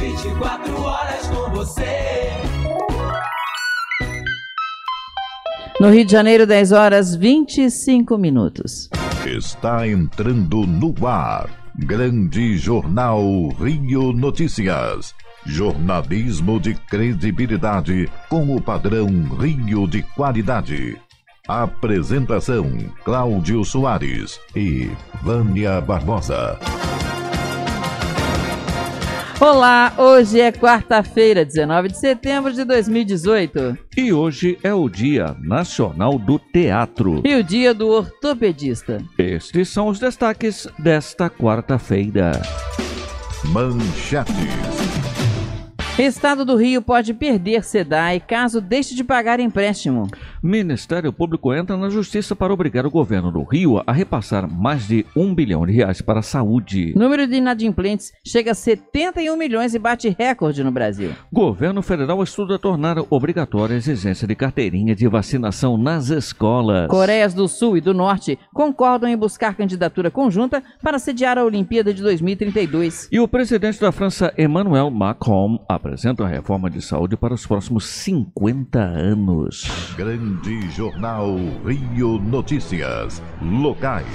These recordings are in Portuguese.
24 horas com você. No Rio de Janeiro, 10 horas 25 minutos. Está entrando no ar. Grande Jornal Rio Notícias. Jornalismo de credibilidade com o padrão Rio de qualidade. Apresentação: Cláudio Soares e Vânia Barbosa. Olá, hoje é quarta-feira, 19 de setembro de 2018. E hoje é o Dia Nacional do Teatro. E o Dia do Ortopedista. Estes são os destaques desta quarta-feira. Manchetes. Estado do Rio pode perder SEDAI caso deixe de pagar empréstimo. Ministério Público entra na justiça para obrigar o governo do Rio a repassar mais de um bilhão de reais para a saúde. Número de inadimplentes chega a 71 milhões e bate recorde no Brasil. Governo federal estuda tornar obrigatória a exigência de carteirinha de vacinação nas escolas. Coreias do Sul e do Norte concordam em buscar candidatura conjunta para sediar a Olimpíada de 2032. E o presidente da França, Emmanuel Macron, apresenta apresenta a reforma de saúde para os próximos 50 anos. Grande Jornal Rio Notícias. Locais.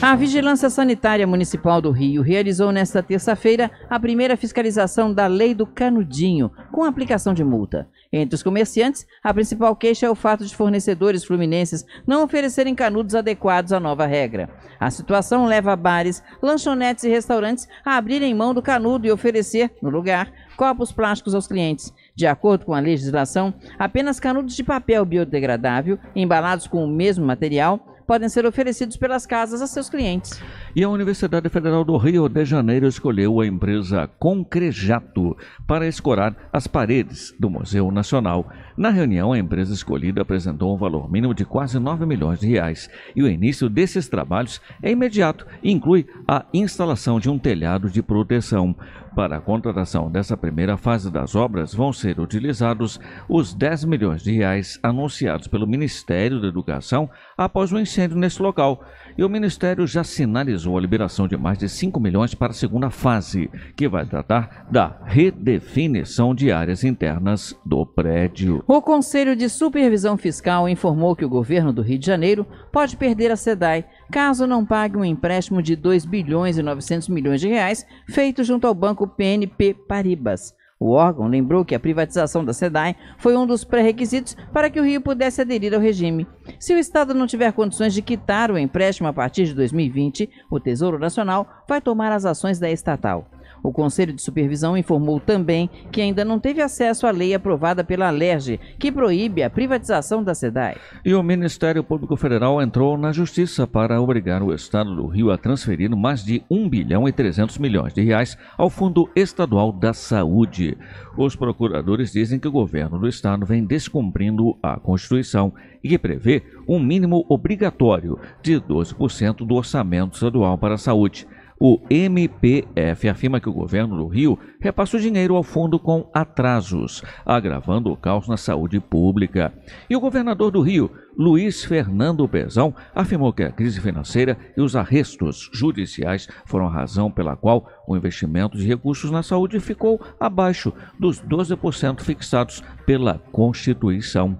A Vigilância Sanitária Municipal do Rio realizou nesta terça-feira a primeira fiscalização da Lei do Canudinho, com aplicação de multa. Entre os comerciantes, a principal queixa é o fato de fornecedores fluminenses não oferecerem canudos adequados à nova regra. A situação leva bares, lanchonetes e restaurantes a abrirem mão do canudo e oferecer, no lugar, copos plásticos aos clientes. De acordo com a legislação, apenas canudos de papel biodegradável, embalados com o mesmo material, podem ser oferecidos pelas casas a seus clientes. E a Universidade Federal do Rio de Janeiro escolheu a empresa Concrejato para escorar as paredes do Museu Nacional. Na reunião, a empresa escolhida apresentou um valor mínimo de quase 9 milhões de reais e o início desses trabalhos é imediato e inclui a instalação de um telhado de proteção. Para a contratação dessa primeira fase das obras, vão ser utilizados os 10 milhões de reais anunciados pelo Ministério da Educação após o um incêndio nesse local. E o Ministério já sinalizou a liberação de mais de 5 milhões para a segunda fase, que vai tratar da redefinição de áreas internas do prédio. O Conselho de Supervisão Fiscal informou que o governo do Rio de Janeiro pode perder a SEDAI caso não pague um empréstimo de 2 bilhões e 900 milhões de reais feito junto ao banco PNP Paribas. O órgão lembrou que a privatização da SEDAI foi um dos pré-requisitos para que o Rio pudesse aderir ao regime. Se o Estado não tiver condições de quitar o empréstimo a partir de 2020, o Tesouro Nacional vai tomar as ações da estatal. O Conselho de Supervisão informou também que ainda não teve acesso à lei aprovada pela LERJ, que proíbe a privatização da SEDAI. E o Ministério Público Federal entrou na Justiça para obrigar o Estado do Rio a transferir mais de 1 bilhão e 300 milhões de reais ao Fundo Estadual da Saúde. Os procuradores dizem que o governo do Estado vem descumprindo a Constituição e que prevê um mínimo obrigatório de 12% do orçamento estadual para a saúde. O MPF afirma que o governo do Rio repassa o dinheiro ao fundo com atrasos, agravando o caos na saúde pública. E o governador do Rio, Luiz Fernando Pezão, afirmou que a crise financeira e os arrestos judiciais foram a razão pela qual o investimento de recursos na saúde ficou abaixo dos 12% fixados pela Constituição.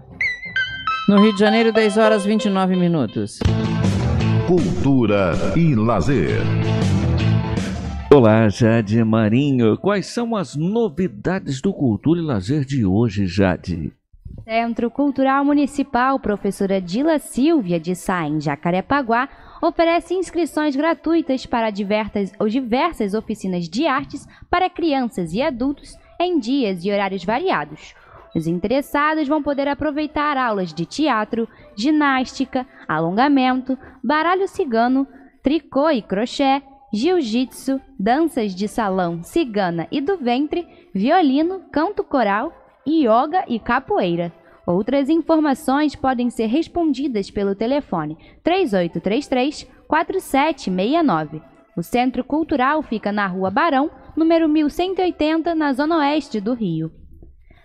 No Rio de Janeiro, 10 horas 29 minutos. Cultura e lazer. Olá, Jade Marinho. Quais são as novidades do Cultura e Lazer de hoje, Jade? Centro Cultural Municipal Professora Dila Silvia de Sá, em Jacarepaguá, oferece inscrições gratuitas para diversas, ou diversas oficinas de artes para crianças e adultos em dias e horários variados. Os interessados vão poder aproveitar aulas de teatro, ginástica, alongamento, baralho cigano, tricô e crochê, jiu-jitsu, danças de salão, cigana e do ventre, violino, canto coral, yoga e capoeira. Outras informações podem ser respondidas pelo telefone 3833 4769. O Centro Cultural fica na Rua Barão, número 1180, na Zona Oeste do Rio.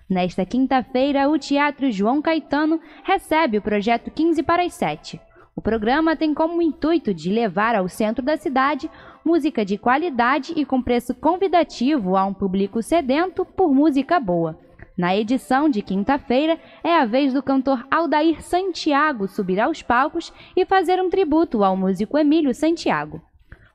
Nesta quinta-feira, o Teatro João Caetano recebe o projeto 15 para as 7. O programa tem como intuito de levar ao centro da cidade música de qualidade e com preço convidativo a um público sedento por música boa. Na edição de quinta-feira, é a vez do cantor Aldair Santiago subir aos palcos e fazer um tributo ao músico Emílio Santiago.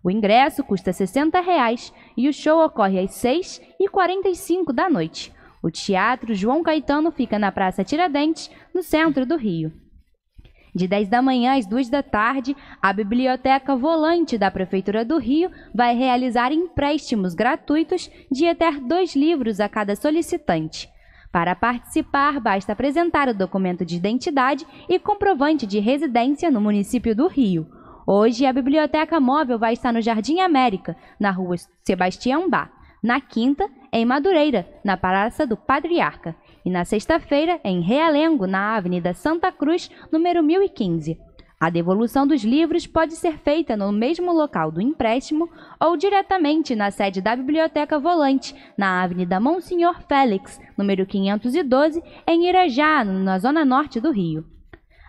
O ingresso custa R$ 60 reais, e o show ocorre às 6h45 da noite. O Teatro João Caetano fica na Praça Tiradentes, no centro do Rio. De 10 da manhã às 2 da tarde, a Biblioteca Volante da Prefeitura do Rio vai realizar empréstimos gratuitos de até dois livros a cada solicitante. Para participar, basta apresentar o documento de identidade e comprovante de residência no município do Rio. Hoje, a Biblioteca Móvel vai estar no Jardim América, na rua Sebastião Bá. Na quinta, em Madureira, na Praça do Patriarca e na sexta-feira em Realengo, na Avenida Santa Cruz, número 1015. A devolução dos livros pode ser feita no mesmo local do empréstimo ou diretamente na sede da Biblioteca Volante, na Avenida Monsenhor Félix, número 512, em Irajá, na zona norte do Rio.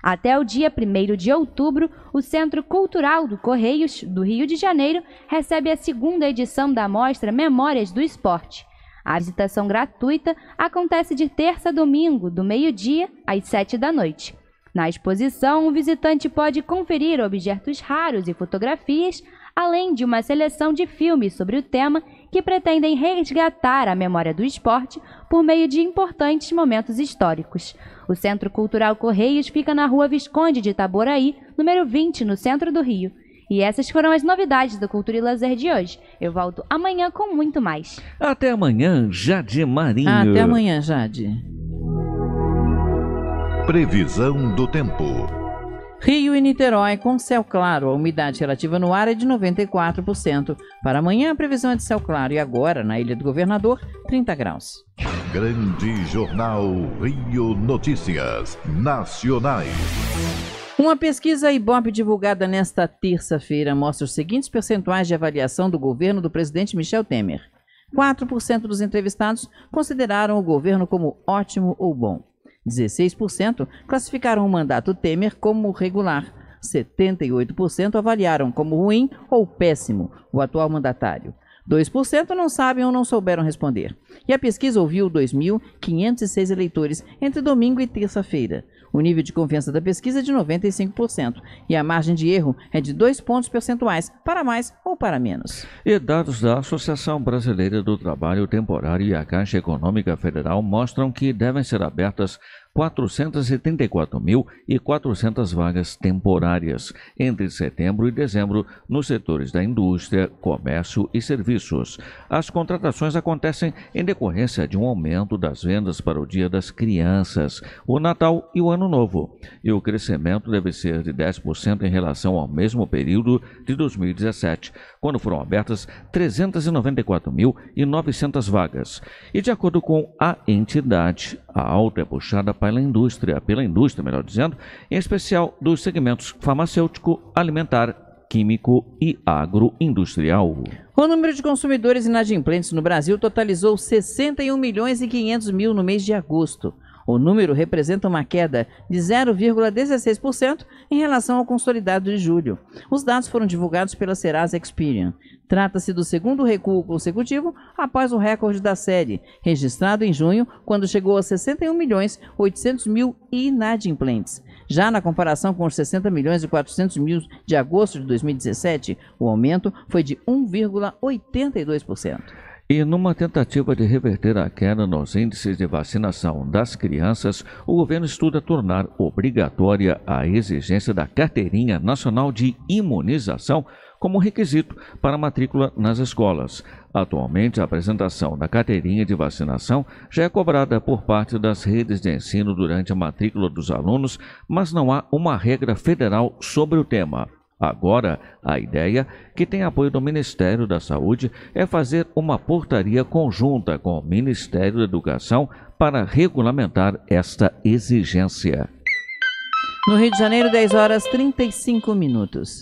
Até o dia 1 de outubro, o Centro Cultural do Correios do Rio de Janeiro recebe a segunda edição da mostra Memórias do Esporte. A visitação gratuita acontece de terça a domingo, do meio-dia às sete da noite. Na exposição, o visitante pode conferir objetos raros e fotografias, além de uma seleção de filmes sobre o tema que pretendem resgatar a memória do esporte por meio de importantes momentos históricos. O Centro Cultural Correios fica na Rua Visconde de Itaboraí, número 20, no centro do Rio e essas foram as novidades do Cultura e Lazer de hoje. Eu volto amanhã com muito mais. Até amanhã, Jade Marinho. Até amanhã, Jade. Previsão do tempo. Rio e Niterói com céu claro. A umidade relativa no ar é de 94%. Para amanhã, a previsão é de céu claro. E agora, na Ilha do Governador, 30 graus. Grande Jornal Rio Notícias Nacionais. Uma pesquisa IBOP divulgada nesta terça-feira mostra os seguintes percentuais de avaliação do governo do presidente Michel Temer. 4% dos entrevistados consideraram o governo como ótimo ou bom. 16% classificaram o mandato Temer como regular. 78% avaliaram como ruim ou péssimo o atual mandatário. 2% não sabem ou não souberam responder. E a pesquisa ouviu 2.506 eleitores entre domingo e terça-feira. O nível de confiança da pesquisa é de 95% e a margem de erro é de 2 pontos percentuais, para mais ou para menos. E dados da Associação Brasileira do Trabalho Temporário e a Caixa Econômica Federal mostram que devem ser abertas 474.400 vagas temporárias entre setembro e dezembro nos setores da indústria, comércio e serviços. As contratações acontecem em decorrência de um aumento das vendas para o Dia das Crianças, o Natal e o Ano Novo. E o crescimento deve ser de 10% em relação ao mesmo período de 2017, quando foram abertas 394.900 vagas. E de acordo com a entidade, a alta é puxada pela indústria, pela indústria, melhor dizendo, em especial dos segmentos farmacêutico, alimentar químico e agroindustrial. O número de consumidores inadimplentes no Brasil totalizou 61 milhões e 500 mil no mês de agosto. O número representa uma queda de 0,16% em relação ao consolidado de julho. Os dados foram divulgados pela Serasa Experian. Trata-se do segundo recuo consecutivo após o recorde da série, registrado em junho, quando chegou a 61 milhões 800 mil inadimplentes. Já na comparação com os 60 milhões e 400 mil de agosto de 2017, o aumento foi de 1,82%. E numa tentativa de reverter a queda nos índices de vacinação das crianças, o governo estuda tornar obrigatória a exigência da Carteirinha Nacional de Imunização como requisito para matrícula nas escolas. Atualmente, a apresentação da carteirinha de vacinação já é cobrada por parte das redes de ensino durante a matrícula dos alunos, mas não há uma regra federal sobre o tema. Agora, a ideia, que tem apoio do Ministério da Saúde, é fazer uma portaria conjunta com o Ministério da Educação para regulamentar esta exigência. No Rio de Janeiro, 10 horas 35 minutos.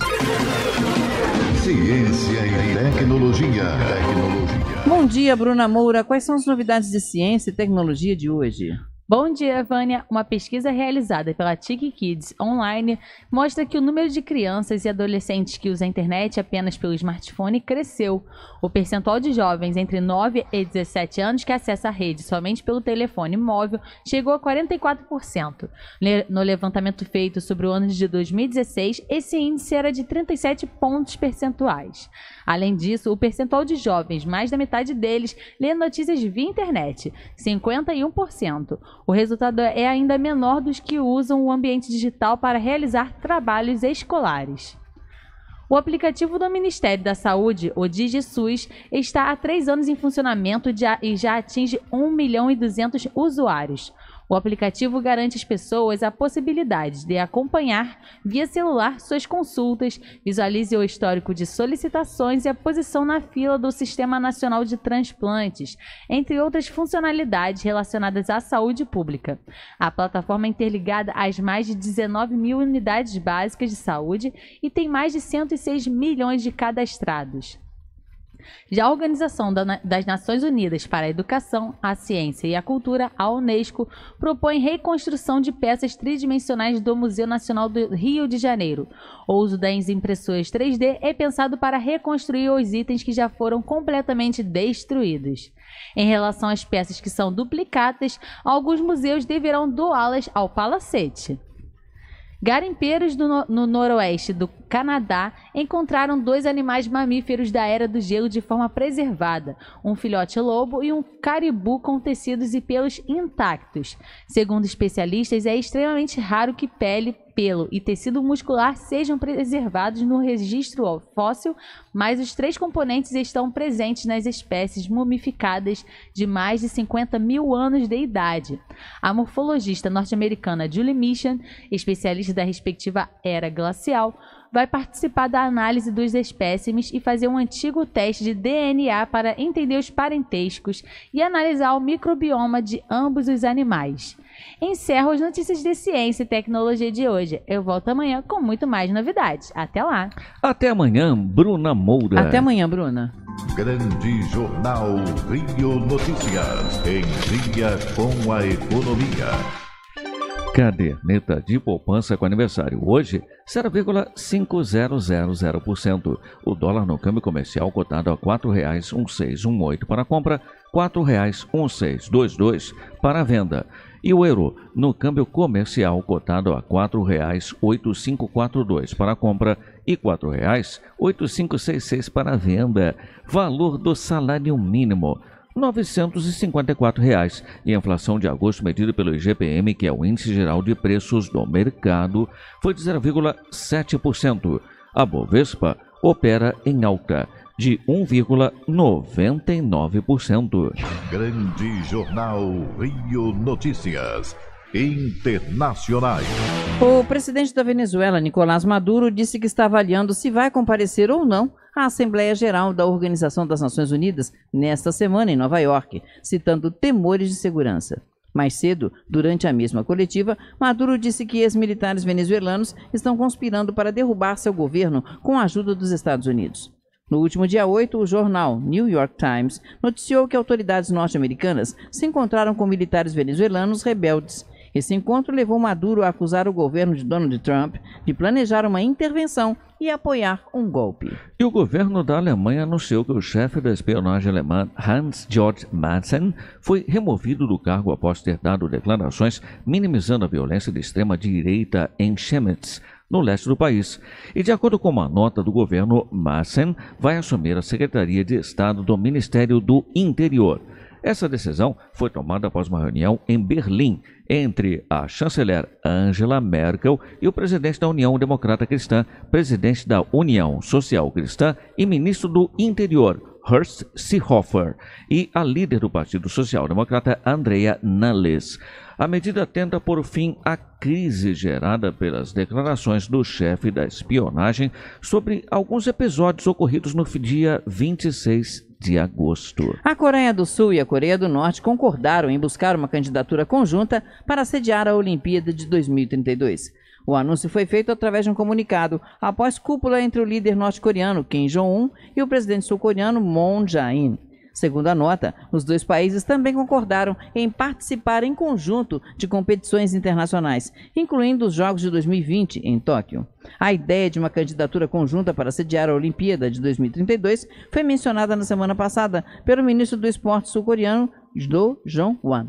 Ciência e tecnologia. tecnologia. Bom dia, Bruna Moura. Quais são as novidades de ciência e tecnologia de hoje? Bom dia, Vânia. Uma pesquisa realizada pela TIC Kids Online mostra que o número de crianças e adolescentes que usam a internet apenas pelo smartphone cresceu. O percentual de jovens entre 9 e 17 anos que acessa a rede somente pelo telefone móvel chegou a 44%. No levantamento feito sobre o ano de 2016, esse índice era de 37 pontos percentuais. Além disso, o percentual de jovens, mais da metade deles, lê notícias via internet, 51%. O resultado é ainda menor dos que usam o ambiente digital para realizar trabalhos escolares. O aplicativo do Ministério da Saúde, o DigiSUS, está há três anos em funcionamento e já atinge 1 milhão e 200 usuários. O aplicativo garante às pessoas a possibilidade de acompanhar via celular suas consultas, visualize o histórico de solicitações e a posição na fila do Sistema Nacional de Transplantes, entre outras funcionalidades relacionadas à saúde pública. A plataforma é interligada às mais de 19 mil unidades básicas de saúde e tem mais de 106 milhões de cadastrados. Já a Organização das Nações Unidas para a Educação, a Ciência e a Cultura, a Unesco, propõe reconstrução de peças tridimensionais do Museu Nacional do Rio de Janeiro. O uso das impressoras 3D é pensado para reconstruir os itens que já foram completamente destruídos. Em relação às peças que são duplicadas, alguns museus deverão doá-las ao palacete. Garimpeiros do no, no noroeste do Canadá, encontraram dois animais mamíferos da era do gelo de forma preservada, um filhote lobo e um caribu com tecidos e pelos intactos. Segundo especialistas, é extremamente raro que pele, pelo e tecido muscular sejam preservados no registro fóssil, mas os três componentes estão presentes nas espécies mumificadas de mais de 50 mil anos de idade. A morfologista norte-americana Julie Mission, especialista da respectiva era glacial, vai participar da análise dos espécimes e fazer um antigo teste de DNA para entender os parentescos e analisar o microbioma de ambos os animais. Encerro as notícias de ciência e tecnologia de hoje. Eu volto amanhã com muito mais novidades. Até lá. Até amanhã, Bruna Moura. Até amanhã, Bruna. Grande Jornal Rio Notícias. Em dia com a economia. Caderneta de poupança com aniversário hoje, 0,5000%. O dólar no câmbio comercial cotado a R$ 4,1618 para compra, R$ 4,1622 para venda. E o euro no câmbio comercial cotado a R$ 4,8542 para compra e R$ 4,8566 para venda. Valor do salário mínimo R$ 954,00 e a inflação de agosto medida pelo IGPM, que é o Índice Geral de Preços do Mercado, foi de 0,7%. A Bovespa opera em alta de 1,99%. Grande Jornal Rio Notícias internacionais. O presidente da Venezuela, Nicolás Maduro, disse que está avaliando se vai comparecer ou não à Assembleia Geral da Organização das Nações Unidas nesta semana em Nova York, citando temores de segurança. Mais cedo, durante a mesma coletiva, Maduro disse que ex-militares venezuelanos estão conspirando para derrubar seu governo com a ajuda dos Estados Unidos. No último dia 8, o jornal New York Times noticiou que autoridades norte-americanas se encontraram com militares venezuelanos rebeldes esse encontro levou Maduro a acusar o governo de Donald Trump de planejar uma intervenção e apoiar um golpe. E o governo da Alemanha anunciou que o chefe da espionagem alemã Hans-Georg Madsen foi removido do cargo após ter dado declarações minimizando a violência de extrema-direita em Chemnitz, no leste do país. E de acordo com uma nota do governo, Massen vai assumir a Secretaria de Estado do Ministério do Interior. Essa decisão foi tomada após uma reunião em Berlim entre a chanceler Angela Merkel e o presidente da União Democrata Cristã, presidente da União Social Cristã e ministro do Interior, Horst Seehofer e a líder do Partido Social Democrata, Andrea Nalles. A medida tenta por fim a crise gerada pelas declarações do chefe da espionagem sobre alguns episódios ocorridos no dia 26 de agosto. A Coreia do Sul e a Coreia do Norte concordaram em buscar uma candidatura conjunta para sediar a Olimpíada de 2032. O anúncio foi feito através de um comunicado após cúpula entre o líder norte-coreano Kim Jong-un e o presidente sul-coreano Moon Jae-in. Segundo a nota, os dois países também concordaram em participar em conjunto de competições internacionais, incluindo os Jogos de 2020 em Tóquio. A ideia de uma candidatura conjunta para sediar a Olimpíada de 2032 foi mencionada na semana passada pelo ministro do Esporte sul-coreano, Do Jong-wan.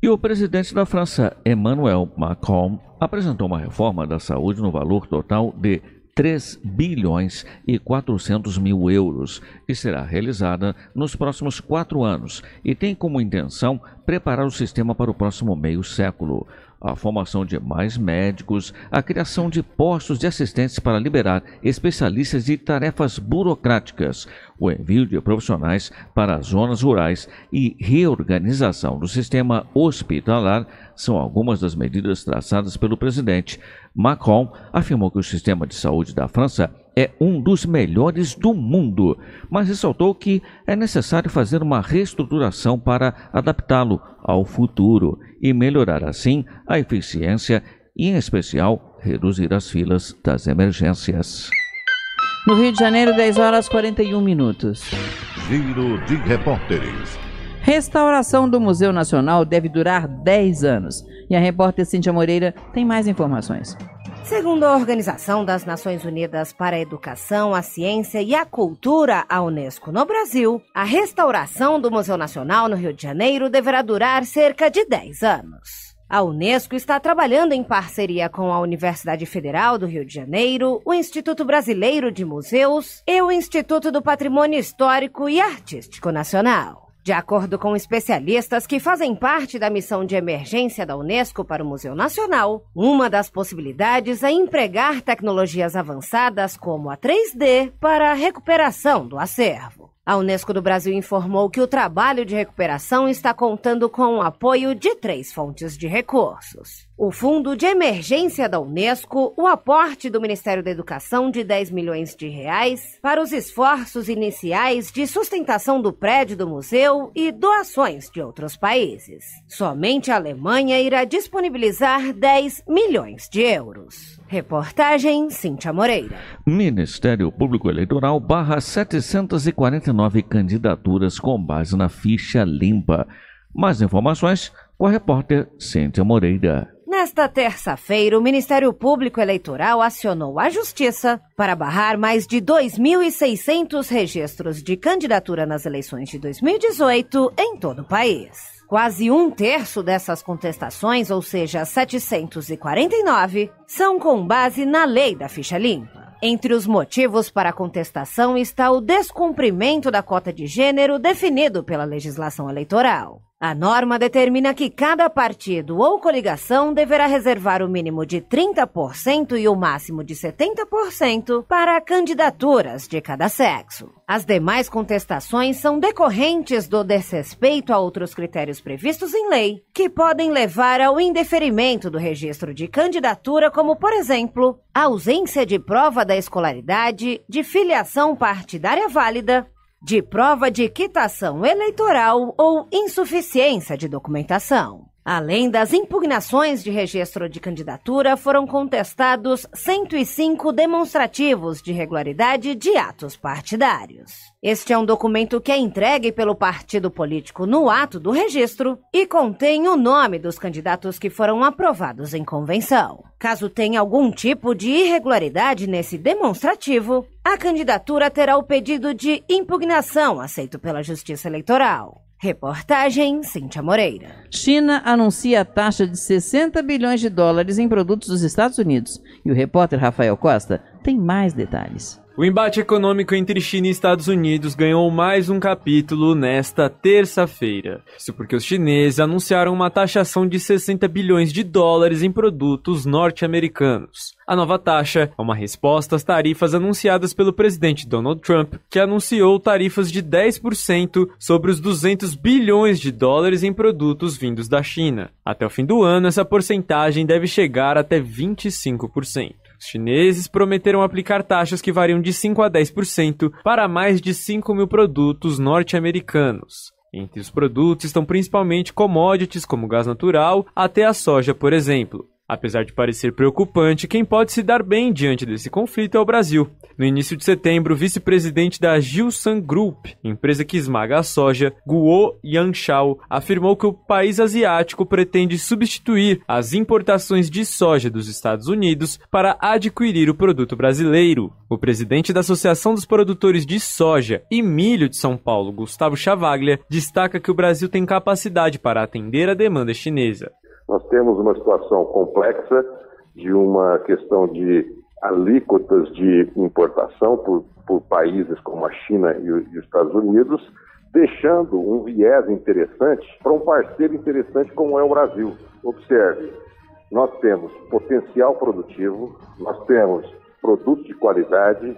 E o presidente da França, Emmanuel Macron, apresentou uma reforma da saúde no valor total de 3 bilhões e 400 mil euros e será realizada nos próximos quatro anos e tem como intenção preparar o sistema para o próximo meio século. A formação de mais médicos, a criação de postos de assistência para liberar especialistas de tarefas burocráticas, o envio de profissionais para as zonas rurais e reorganização do sistema hospitalar são algumas das medidas traçadas pelo presidente. Macron afirmou que o sistema de saúde da França é um dos melhores do mundo, mas ressaltou que é necessário fazer uma reestruturação para adaptá-lo ao futuro e melhorar assim a eficiência e, em especial, reduzir as filas das emergências. No Rio de Janeiro, 10 horas 41 minutos. Giro de repórteres. Restauração do Museu Nacional deve durar 10 anos. E a repórter Cíntia Moreira tem mais informações. Segundo a Organização das Nações Unidas para a Educação, a Ciência e a Cultura, a Unesco, no Brasil, a restauração do Museu Nacional no Rio de Janeiro deverá durar cerca de 10 anos. A Unesco está trabalhando em parceria com a Universidade Federal do Rio de Janeiro, o Instituto Brasileiro de Museus e o Instituto do Patrimônio Histórico e Artístico Nacional. De acordo com especialistas que fazem parte da missão de emergência da Unesco para o Museu Nacional, uma das possibilidades é empregar tecnologias avançadas como a 3D para a recuperação do acervo. A Unesco do Brasil informou que o trabalho de recuperação está contando com o apoio de três fontes de recursos. O Fundo de Emergência da Unesco, o aporte do Ministério da Educação de 10 milhões de reais para os esforços iniciais de sustentação do prédio do museu e doações de outros países. Somente a Alemanha irá disponibilizar 10 milhões de euros. Reportagem Cíntia Moreira. Ministério Público Eleitoral barra 749 candidaturas com base na ficha limpa. Mais informações com a repórter Cíntia Moreira. Nesta terça-feira, o Ministério Público Eleitoral acionou a Justiça para barrar mais de 2.600 registros de candidatura nas eleições de 2018 em todo o país. Quase um terço dessas contestações, ou seja, 749, são com base na lei da ficha limpa. Entre os motivos para a contestação está o descumprimento da cota de gênero definido pela legislação eleitoral. A norma determina que cada partido ou coligação deverá reservar o mínimo de 30% e o máximo de 70% para candidaturas de cada sexo. As demais contestações são decorrentes do desrespeito a outros critérios previstos em lei, que podem levar ao indeferimento do registro de candidatura, como, por exemplo, ausência de prova da escolaridade, de filiação partidária válida, de prova de quitação eleitoral ou insuficiência de documentação. Além das impugnações de registro de candidatura, foram contestados 105 demonstrativos de regularidade de atos partidários. Este é um documento que é entregue pelo partido político no ato do registro e contém o nome dos candidatos que foram aprovados em convenção. Caso tenha algum tipo de irregularidade nesse demonstrativo, a candidatura terá o pedido de impugnação aceito pela Justiça Eleitoral. Reportagem Cíntia Moreira. China anuncia a taxa de 60 bilhões de dólares em produtos dos Estados Unidos. E o repórter Rafael Costa tem mais detalhes. O embate econômico entre China e Estados Unidos ganhou mais um capítulo nesta terça-feira. Isso porque os chineses anunciaram uma taxação de 60 bilhões de dólares em produtos norte-americanos. A nova taxa é uma resposta às tarifas anunciadas pelo presidente Donald Trump, que anunciou tarifas de 10% sobre os 200 bilhões de dólares em produtos vindos da China. Até o fim do ano, essa porcentagem deve chegar até 25%. Os chineses prometeram aplicar taxas que variam de 5 a 10% para mais de 5 mil produtos norte-americanos. Entre os produtos estão principalmente commodities como gás natural, até a soja, por exemplo. Apesar de parecer preocupante, quem pode se dar bem diante desse conflito é o Brasil. No início de setembro, o vice-presidente da Gilson Group, empresa que esmaga a soja, Guo Yangshao, afirmou que o país asiático pretende substituir as importações de soja dos Estados Unidos para adquirir o produto brasileiro. O presidente da Associação dos Produtores de Soja e Milho de São Paulo, Gustavo Chavaglia, destaca que o Brasil tem capacidade para atender a demanda chinesa. Nós temos uma situação complexa de uma questão de alíquotas de importação por, por países como a China e os Estados Unidos, deixando um viés interessante para um parceiro interessante como é o Brasil. Observe, nós temos potencial produtivo, nós temos produtos de qualidade,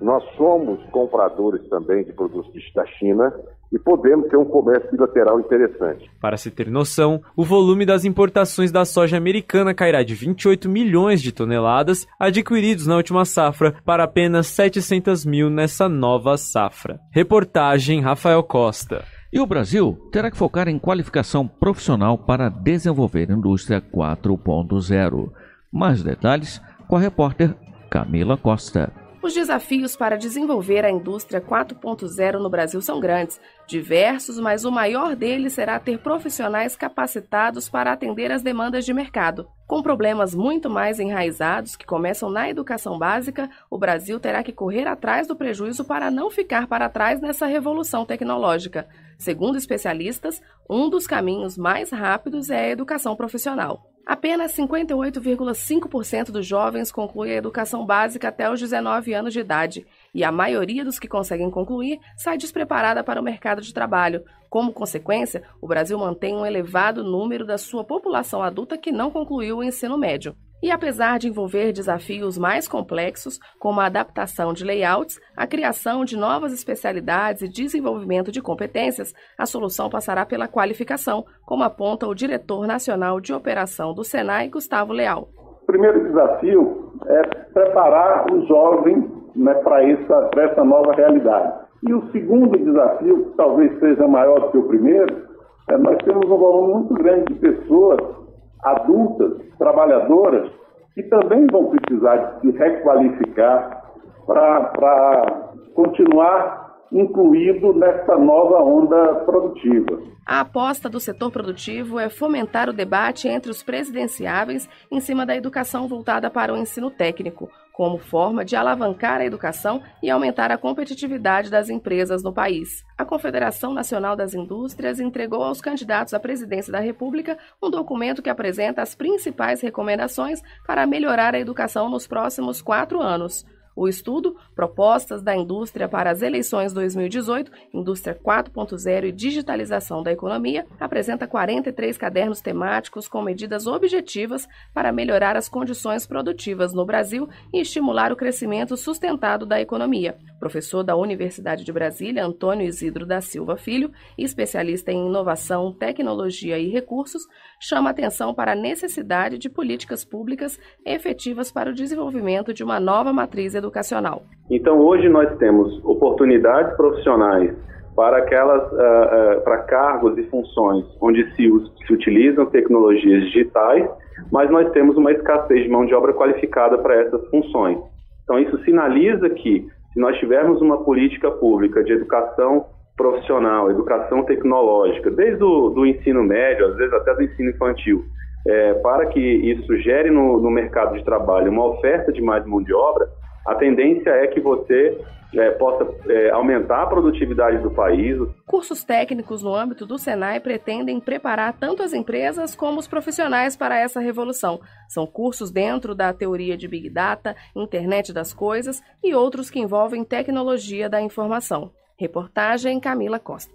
nós somos compradores também de produtos da China e podemos ter um comércio bilateral interessante. Para se ter noção, o volume das importações da soja americana cairá de 28 milhões de toneladas adquiridos na última safra para apenas 700 mil nessa nova safra. Reportagem Rafael Costa. E o Brasil terá que focar em qualificação profissional para desenvolver indústria 4.0. Mais detalhes com a repórter Camila Costa. Os desafios para desenvolver a indústria 4.0 no Brasil são grandes, diversos, mas o maior deles será ter profissionais capacitados para atender as demandas de mercado. Com problemas muito mais enraizados que começam na educação básica, o Brasil terá que correr atrás do prejuízo para não ficar para trás nessa revolução tecnológica. Segundo especialistas, um dos caminhos mais rápidos é a educação profissional. Apenas 58,5% dos jovens conclui a educação básica até os 19 anos de idade, e a maioria dos que conseguem concluir sai despreparada para o mercado de trabalho. Como consequência, o Brasil mantém um elevado número da sua população adulta que não concluiu o ensino médio. E apesar de envolver desafios mais complexos, como a adaptação de layouts, a criação de novas especialidades e desenvolvimento de competências, a solução passará pela qualificação, como aponta o diretor nacional de operação do Senai, Gustavo Leal. O primeiro desafio é preparar o jovem né, para essa, essa nova realidade. E o segundo desafio, que talvez seja maior do que o primeiro, é nós temos um volume muito grande de pessoas adultas, trabalhadoras, que também vão precisar se requalificar para continuar incluído nesta nova onda produtiva. A aposta do setor produtivo é fomentar o debate entre os presidenciáveis em cima da educação voltada para o ensino técnico como forma de alavancar a educação e aumentar a competitividade das empresas no país. A Confederação Nacional das Indústrias entregou aos candidatos à presidência da República um documento que apresenta as principais recomendações para melhorar a educação nos próximos quatro anos. O estudo Propostas da Indústria para as Eleições 2018, Indústria 4.0 e Digitalização da Economia apresenta 43 cadernos temáticos com medidas objetivas para melhorar as condições produtivas no Brasil e estimular o crescimento sustentado da economia. Professor da Universidade de Brasília, Antônio Isidro da Silva Filho, especialista em inovação, tecnologia e recursos, chama atenção para a necessidade de políticas públicas efetivas para o desenvolvimento de uma nova matriz educacional. Então, hoje nós temos oportunidades profissionais para aquelas uh, uh, para cargos e funções onde se, se utilizam tecnologias digitais, mas nós temos uma escassez de mão de obra qualificada para essas funções. Então isso sinaliza que se nós tivermos uma política pública de educação profissional, educação tecnológica, desde o do ensino médio, às vezes até do ensino infantil, é, para que isso gere no, no, mercado de trabalho uma oferta de mais mão de obra, a tendência é que você é, possa é, aumentar a produtividade do país. Cursos técnicos no âmbito do Senai pretendem preparar tanto as empresas como os profissionais para essa revolução. São cursos dentro da teoria de Big Data, Internet das Coisas e outros que envolvem tecnologia da informação. Reportagem Camila Costa.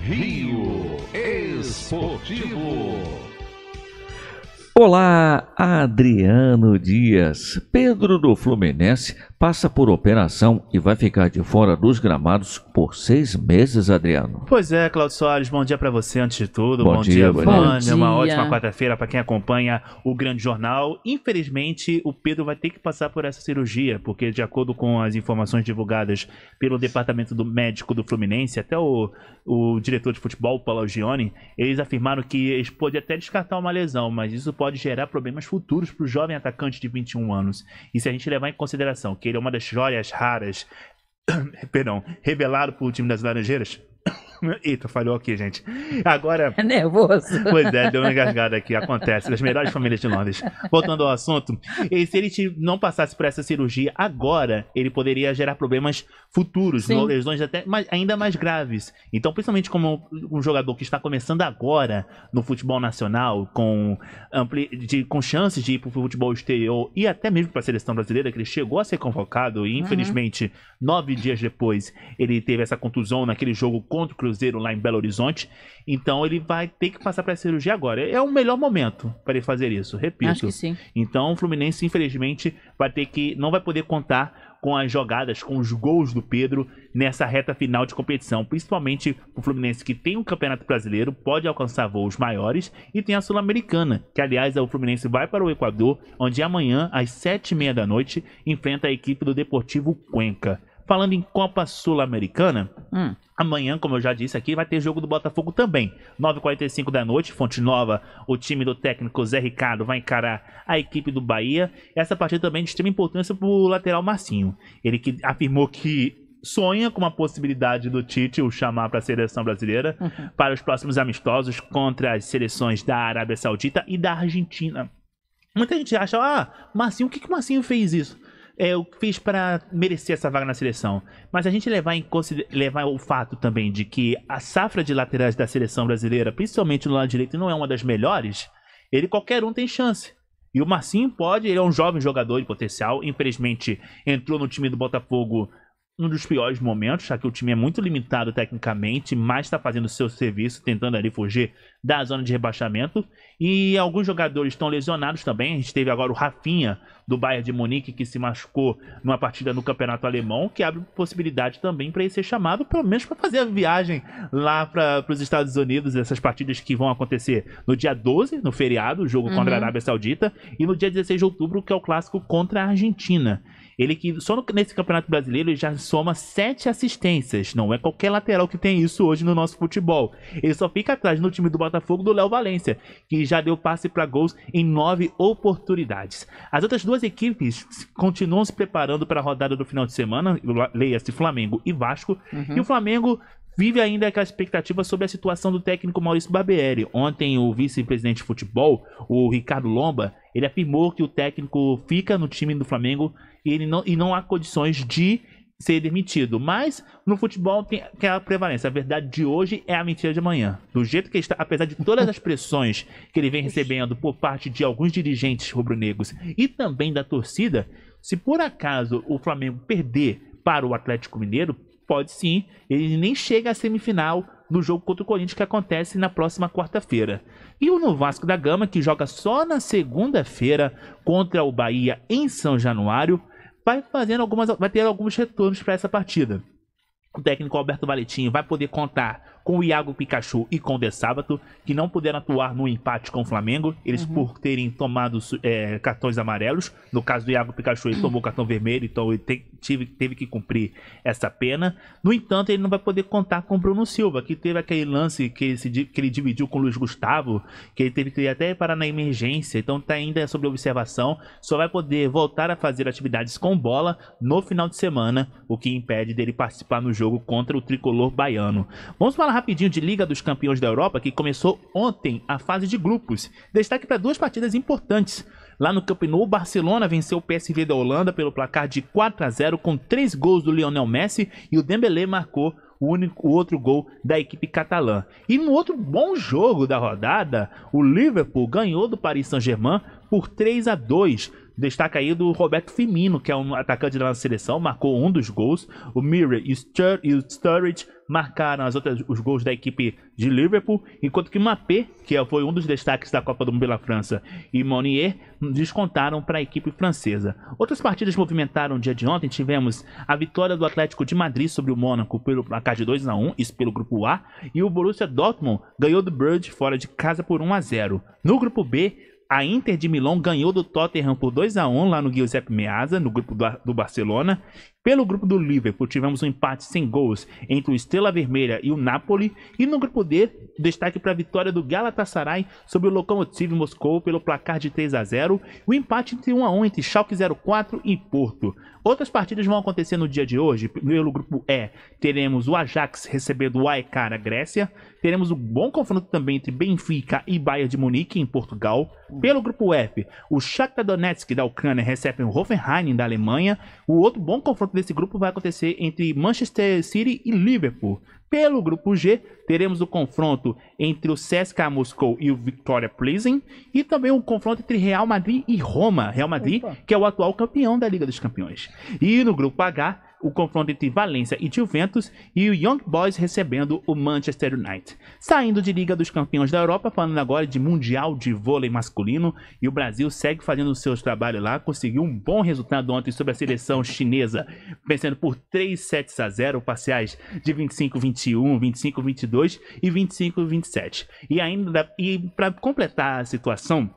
Rio Esportivo. Olá, Adriano Dias. Pedro do Fluminense passa por operação e vai ficar de fora dos gramados por seis meses, Adriano. Pois é, Claudio Soares, bom dia para você antes de tudo. Bom, bom dia, dia Vânia. Uma ótima quarta-feira para quem acompanha o Grande Jornal. Infelizmente, o Pedro vai ter que passar por essa cirurgia, porque de acordo com as informações divulgadas pelo Departamento do Médico do Fluminense, até o, o diretor de futebol, Paulo Gione, eles afirmaram que eles podem até descartar uma lesão, mas isso pode gerar problemas futuros para o jovem atacante de 21 anos. E se a gente levar em consideração que ele Pereira, é uma das joias raras, perdão, revelado pelo time das Laranjeiras? Eita, falhou aqui, gente. Agora. É nervoso. Pois é, deu uma engasgada aqui. Acontece. Das melhores famílias de Londres. Voltando ao assunto. E se ele não passasse por essa cirurgia agora, ele poderia gerar problemas futuros, Sim. lesões até mais, ainda mais graves. Então, principalmente como um jogador que está começando agora no futebol nacional, com, ampli, de, com chances de ir para o futebol exterior e até mesmo para a seleção brasileira, que ele chegou a ser convocado e, uhum. infelizmente, uhum. nove dias depois, ele teve essa contusão naquele jogo contra o Cruzeiro lá em Belo Horizonte. Então ele vai ter que passar para a cirurgia agora. É o melhor momento para ele fazer isso, repito. Acho que sim. Então o Fluminense, infelizmente, vai ter que. não vai poder contar com as jogadas, com os gols do Pedro nessa reta final de competição. Principalmente o Fluminense que tem o um Campeonato Brasileiro, pode alcançar voos maiores, e tem a Sul-Americana, que aliás o Fluminense vai para o Equador, onde amanhã, às sete e meia da noite, enfrenta a equipe do Deportivo Cuenca. Falando em Copa Sul-Americana, hum. amanhã, como eu já disse aqui, vai ter jogo do Botafogo também. 9h45 da noite, Fonte Nova, o time do técnico Zé Ricardo vai encarar a equipe do Bahia. Essa partida também é de extrema importância para o lateral Marcinho. Ele que afirmou que sonha com a possibilidade do Tite o chamar para a seleção brasileira uhum. para os próximos amistosos contra as seleções da Arábia Saudita e da Argentina. Muita gente acha, ah, Marcinho, o que, que o Marcinho fez isso? é, o que para merecer essa vaga na seleção. Mas a gente levar em levar o fato também de que a safra de laterais da seleção brasileira, principalmente no lado direito, não é uma das melhores, ele qualquer um tem chance. E o Marcinho pode, ele é um jovem jogador de potencial, infelizmente entrou no time do Botafogo um dos piores momentos, já que o time é muito limitado tecnicamente, mas está fazendo seu serviço, tentando ali fugir da zona de rebaixamento. E alguns jogadores estão lesionados também. A gente teve agora o Rafinha do Bayern de Munique que se machucou numa partida no Campeonato Alemão, que abre possibilidade também para ele ser chamado, pelo menos para fazer a viagem lá para os Estados Unidos, essas partidas que vão acontecer no dia 12, no feriado, o jogo uhum. contra a uhum. Arábia Saudita, e no dia 16 de outubro, que é o clássico contra a Argentina. Ele que só no, nesse Campeonato Brasileiro ele já soma sete assistências. Não é qualquer lateral que tem isso hoje no nosso futebol. Ele só fica atrás no time do Botafogo do Léo Valência, que já deu passe para gols em nove oportunidades. As outras duas equipes continuam se preparando para a rodada do final de semana, leia-se Flamengo e Vasco. Uhum. E o Flamengo Vive ainda aquela expectativa sobre a situação do técnico Maurício Barbieri. Ontem, o vice-presidente de futebol, o Ricardo Lomba, ele afirmou que o técnico fica no time do Flamengo e, ele não, e não há condições de ser demitido. Mas no futebol tem aquela prevalência. A verdade de hoje é a mentira de amanhã. Do jeito que ele está, apesar de todas as pressões que ele vem recebendo por parte de alguns dirigentes rubro-negros e também da torcida, se por acaso o Flamengo perder para o Atlético Mineiro, pode sim. Ele nem chega à semifinal no jogo contra o Corinthians que acontece na próxima quarta-feira. E o Novasco Vasco da Gama, que joga só na segunda-feira contra o Bahia em São Januário, vai fazendo algumas vai ter alguns retornos para essa partida. O técnico Alberto Valetinho vai poder contar com o Iago Pikachu e com o De Sábato, que não puderam atuar no empate com o Flamengo, eles uhum. por terem tomado é, cartões amarelos. No caso do Iago Pikachu, ele tomou cartão vermelho, então ele te, tive, teve que cumprir essa pena. No entanto, ele não vai poder contar com o Bruno Silva, que teve aquele lance que ele, se, que ele dividiu com o Luiz Gustavo, que ele teve que ir até parar na emergência, então tá ainda sob observação. Só vai poder voltar a fazer atividades com bola no final de semana, o que impede dele participar no jogo contra o tricolor baiano. Vamos falar rapidinho de Liga dos Campeões da Europa, que começou ontem a fase de grupos. Destaque para duas partidas importantes. Lá no Camp Nou, o Barcelona venceu o PSV da Holanda pelo placar de 4 a 0 com três gols do Lionel Messi e o Dembélé marcou o, único, o outro gol da equipe catalã. E no outro bom jogo da rodada, o Liverpool ganhou do Paris Saint-Germain por 3 a 2. Destaca aí do Roberto Firmino, que é um atacante da nossa seleção, marcou um dos gols. O Mirror e o Sturridge marcaram as outras, os gols da equipe de Liverpool, enquanto que Mappé que foi um dos destaques da Copa do Mundo pela França, e Monier descontaram para a equipe francesa. Outras partidas movimentaram o dia de ontem, tivemos a vitória do Atlético de Madrid sobre o Mônaco pelo placar de 2 a 1, isso pelo grupo A, e o Borussia Dortmund ganhou do Bird fora de casa por 1 a 0. No grupo B, a Inter de Milão ganhou do Tottenham por 2 a 1 lá no Giuseppe Meazza, no grupo do, Barcelona, pelo grupo do Liverpool, tivemos um empate sem gols entre o Estrela Vermelha e o Napoli. E no grupo D, destaque para a vitória do Galatasaray sobre o Lokomotiv Moscou pelo placar de 3 a 0 o empate entre 1 a 1 entre Schalke 04 e Porto. Outras partidas vão acontecer no dia de hoje. Pelo grupo E, teremos o Ajax recebendo o AEK na Grécia. Teremos um bom confronto também entre Benfica e Bayern de Munique em Portugal. Pelo grupo F, o Shakhtar Donetsk da Ucrânia recebe o Hoffenheim da Alemanha. O outro bom confronto desse grupo vai acontecer entre Manchester City e Liverpool. Pelo grupo G, teremos o confronto entre o CSKA Moscou e o Victoria Pleasing e também o um confronto entre Real Madrid e Roma. Real Madrid, Opa. que é o atual campeão da Liga dos Campeões. E no grupo H, o confronto entre Valência e Juventus e o Young Boys recebendo o Manchester United. Saindo de Liga dos Campeões da Europa, falando agora de Mundial de Vôlei Masculino e o Brasil segue fazendo seus trabalhos lá, conseguiu um bom resultado ontem sobre a seleção chinesa, vencendo por 3 sets a 0, parciais de 25-21, 25-22 e 25-27. E ainda e para completar a situação,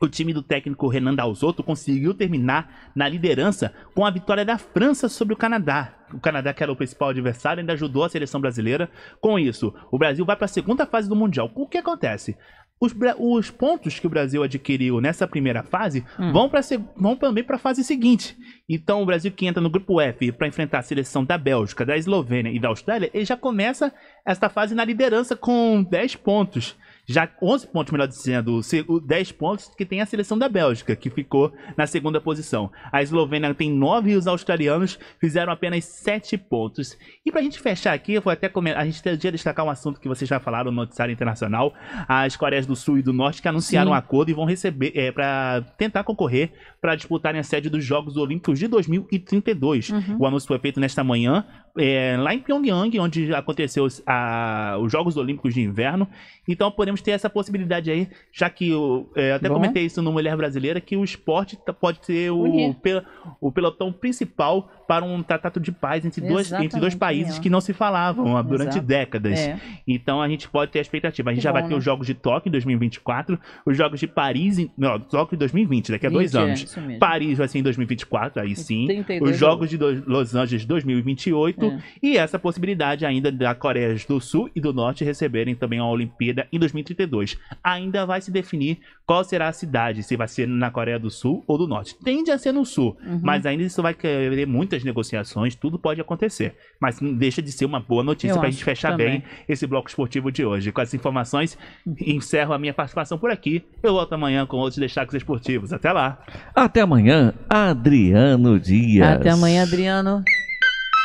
o time do técnico Renan Dalzotto conseguiu terminar na liderança com a vitória da França sobre o Canadá. O Canadá, que era o principal adversário, ainda ajudou a seleção brasileira. Com isso, o Brasil vai para a segunda fase do Mundial. O que acontece? Os, os, pontos que o Brasil adquiriu nessa primeira fase hum. vão, pra, vão também para a fase seguinte. Então, o Brasil que entra no grupo F para enfrentar a seleção da Bélgica, da Eslovênia e da Austrália, ele já começa esta fase na liderança com 10 pontos. Já 11 pontos, melhor dizendo, 10 pontos que tem a seleção da Bélgica, que ficou na segunda posição. A Eslovênia tem 9 e os australianos fizeram apenas 7 pontos. E pra gente fechar aqui, eu vou até comentar, a gente tem dia destacar um assunto que vocês já falaram no noticiário internacional, as Coreias do Sul e do Norte que anunciaram Sim. um acordo e vão receber é, para tentar concorrer para disputarem a sede dos Jogos Olímpicos de 2032. Uhum. O anúncio foi feito nesta manhã é, lá em Pyongyang, onde aconteceu a, os Jogos Olímpicos de Inverno. Então podemos podemos ter essa possibilidade aí, já que eu é, até Bom. comentei isso no Mulher Brasileira, que o esporte tá, pode ser o, pel, o pelotão principal para um tratado de paz entre, dois, entre dois países é. que não se falavam durante décadas. É. Então a gente pode ter a expectativa. A gente que já bom, vai ter né? os Jogos de Tóquio em 2024, os Jogos de Paris, em, não, Tóquio em 2020, daqui a 20, dois é, anos. É, Paris vai ser em 2024, aí sim. Os Jogos de Los Angeles 2028 é. e essa possibilidade ainda da Coreia do Sul e do Norte receberem também a Olimpíada em 2030. 2032. Ainda vai se definir qual será a cidade, se vai ser na Coreia do Sul ou do Norte. Tende a ser no Sul, uhum. mas ainda isso vai querer muitas negociações, tudo pode acontecer. Mas não deixa de ser uma boa notícia para a gente fechar também. bem esse bloco esportivo de hoje. Com essas informações, encerro a minha participação por aqui. Eu volto amanhã com outros destaques esportivos. Até lá. Até amanhã, Adriano Dias. Até amanhã, Adriano.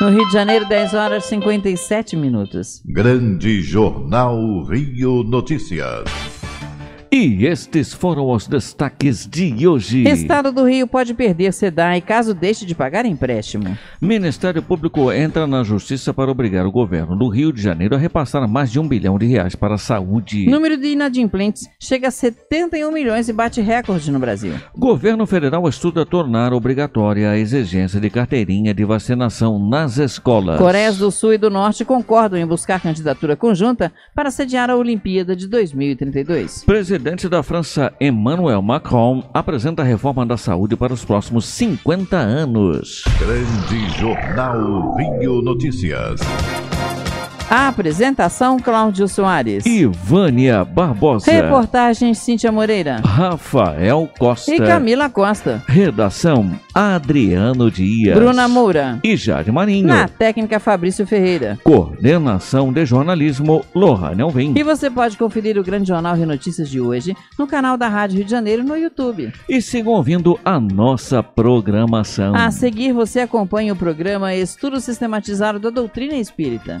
No Rio de Janeiro, 10 horas e 57 minutos. Grande Jornal Rio Notícias. E estes foram os destaques de hoje. Estado do Rio pode perder SEDAI caso deixe de pagar empréstimo. Ministério Público entra na justiça para obrigar o governo do Rio de Janeiro a repassar mais de um bilhão de reais para a saúde. Número de inadimplentes chega a 71 milhões e bate recorde no Brasil. Governo federal estuda tornar obrigatória a exigência de carteirinha de vacinação nas escolas. Coreias do Sul e do Norte concordam em buscar candidatura conjunta para sediar a Olimpíada de 2032. Presidente presidente da França, Emmanuel Macron, apresenta a reforma da saúde para os próximos 50 anos. Grande Jornal Rio Notícias. A apresentação: Cláudio Soares. Ivânia Barbosa. Reportagem: Cíntia Moreira. Rafael Costa. E Camila Costa. Redação: Adriano Dias. Bruna Moura. E Jade Marinho. Na técnica, Fabrício Ferreira. Coordenação de jornalismo: Lohane Alvim. E você pode conferir o Grande Jornal de Notícias de hoje no canal da Rádio Rio de Janeiro no YouTube. E sigam ouvindo a nossa programação. A seguir, você acompanha o programa Estudo Sistematizado da Doutrina Espírita.